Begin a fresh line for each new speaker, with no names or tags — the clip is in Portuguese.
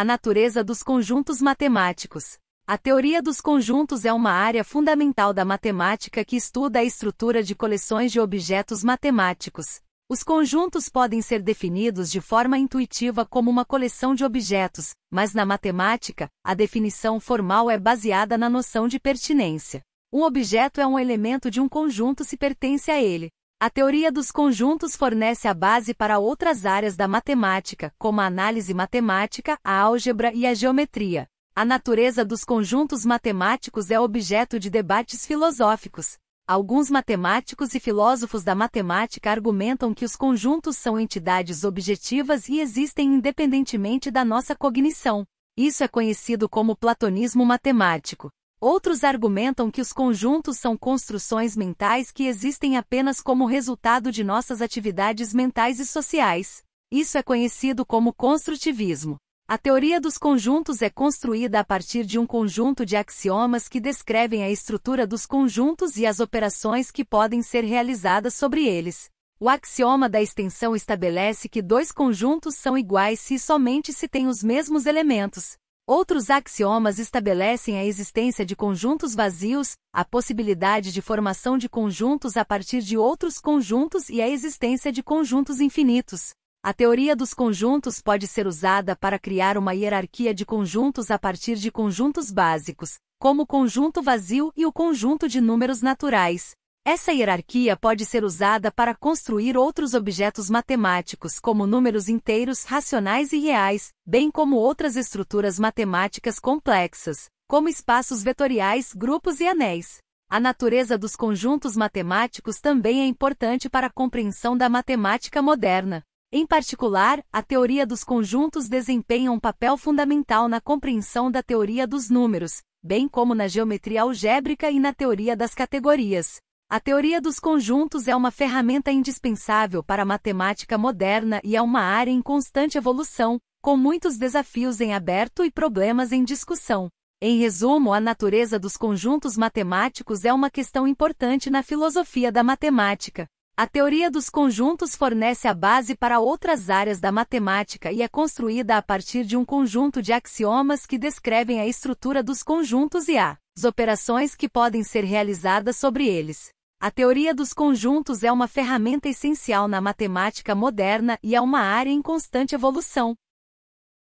A natureza dos conjuntos matemáticos. A teoria dos conjuntos é uma área fundamental da matemática que estuda a estrutura de coleções de objetos matemáticos. Os conjuntos podem ser definidos de forma intuitiva como uma coleção de objetos, mas na matemática, a definição formal é baseada na noção de pertinência. Um objeto é um elemento de um conjunto se pertence a ele. A teoria dos conjuntos fornece a base para outras áreas da matemática, como a análise matemática, a álgebra e a geometria. A natureza dos conjuntos matemáticos é objeto de debates filosóficos. Alguns matemáticos e filósofos da matemática argumentam que os conjuntos são entidades objetivas e existem independentemente da nossa cognição. Isso é conhecido como platonismo matemático. Outros argumentam que os conjuntos são construções mentais que existem apenas como resultado de nossas atividades mentais e sociais. Isso é conhecido como construtivismo. A teoria dos conjuntos é construída a partir de um conjunto de axiomas que descrevem a estrutura dos conjuntos e as operações que podem ser realizadas sobre eles. O axioma da extensão estabelece que dois conjuntos são iguais se somente se têm os mesmos elementos. Outros axiomas estabelecem a existência de conjuntos vazios, a possibilidade de formação de conjuntos a partir de outros conjuntos e a existência de conjuntos infinitos. A teoria dos conjuntos pode ser usada para criar uma hierarquia de conjuntos a partir de conjuntos básicos, como o conjunto vazio e o conjunto de números naturais. Essa hierarquia pode ser usada para construir outros objetos matemáticos como números inteiros racionais e reais, bem como outras estruturas matemáticas complexas, como espaços vetoriais, grupos e anéis. A natureza dos conjuntos matemáticos também é importante para a compreensão da matemática moderna. Em particular, a teoria dos conjuntos desempenha um papel fundamental na compreensão da teoria dos números, bem como na geometria algébrica e na teoria das categorias. A teoria dos conjuntos é uma ferramenta indispensável para a matemática moderna e é uma área em constante evolução, com muitos desafios em aberto e problemas em discussão. Em resumo, a natureza dos conjuntos matemáticos é uma questão importante na filosofia da matemática. A teoria dos conjuntos fornece a base para outras áreas da matemática e é construída a partir de um conjunto de axiomas que descrevem a estrutura dos conjuntos e as operações que podem ser realizadas sobre eles. A teoria dos conjuntos é uma ferramenta essencial na matemática moderna e é uma área em constante evolução.